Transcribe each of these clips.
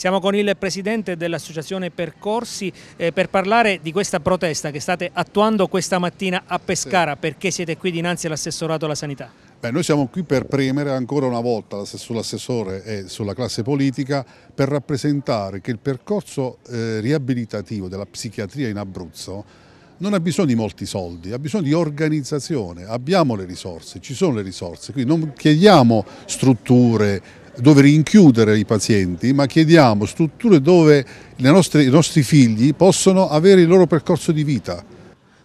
Siamo con il presidente dell'associazione Percorsi eh, per parlare di questa protesta che state attuando questa mattina a Pescara. Sì. Perché siete qui dinanzi all'assessorato alla sanità? Beh, noi siamo qui per premere ancora una volta sull'assessore e sulla classe politica per rappresentare che il percorso eh, riabilitativo della psichiatria in Abruzzo non ha bisogno di molti soldi, ha bisogno di organizzazione, abbiamo le risorse, ci sono le risorse, quindi non chiediamo strutture, dove rinchiudere i pazienti, ma chiediamo strutture dove nostre, i nostri figli possono avere il loro percorso di vita.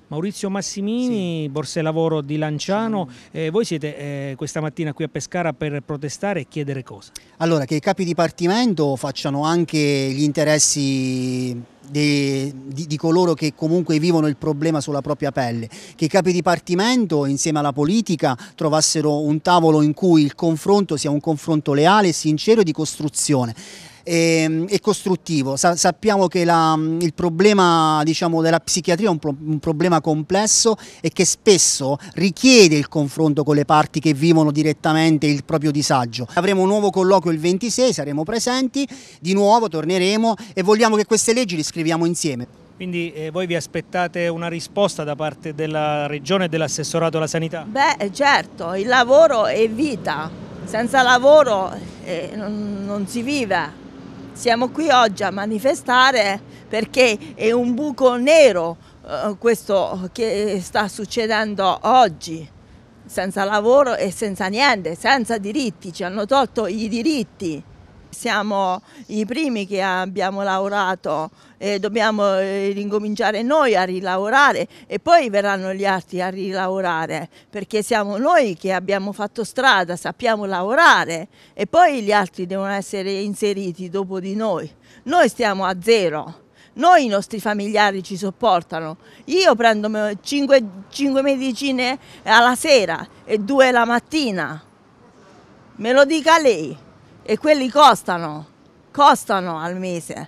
Maurizio Massimini, sì. Borse Lavoro di Lanciano, eh, voi siete eh, questa mattina qui a Pescara per protestare e chiedere cosa? Allora, che i capi dipartimento facciano anche gli interessi di, di, di, coloro che comunque vivono il problema sulla propria pelle, che i capi dipartimento insieme alla politica trovassero un tavolo in cui il confronto sia un confronto leale, sincero e di costruzione e, ehm, e costruttivo. Sa sappiamo che la, il problema diciamo, della psichiatria è un, pro un, problema complesso e che spesso richiede il confronto con le parti che vivono direttamente il proprio disagio. Avremo un nuovo colloquio il 26, saremo presenti, di nuovo torneremo e vogliamo che queste leggi le scriviamo insieme. Quindi eh, voi vi aspettate una risposta da parte della Regione e dell'assessorato alla sanità? Beh eh, certo, il lavoro è vita, senza lavoro eh, non, non si vive. Siamo qui oggi a manifestare perché è un buco nero eh, questo che sta succedendo oggi, senza lavoro e senza niente, senza diritti, ci hanno tolto i diritti siamo i primi che abbiamo lavorato e dobbiamo eh, ricominciare noi a rilavorare e poi verranno gli altri a rilavorare perché siamo noi che abbiamo fatto strada, sappiamo lavorare e poi gli altri devono essere inseriti dopo di noi. Noi stiamo a zero noi i nostri familiari ci sopportano. Io prendo 5, 5, medicine alla sera e 2 la mattina. Me lo dica lei e quelli costano, costano al mese.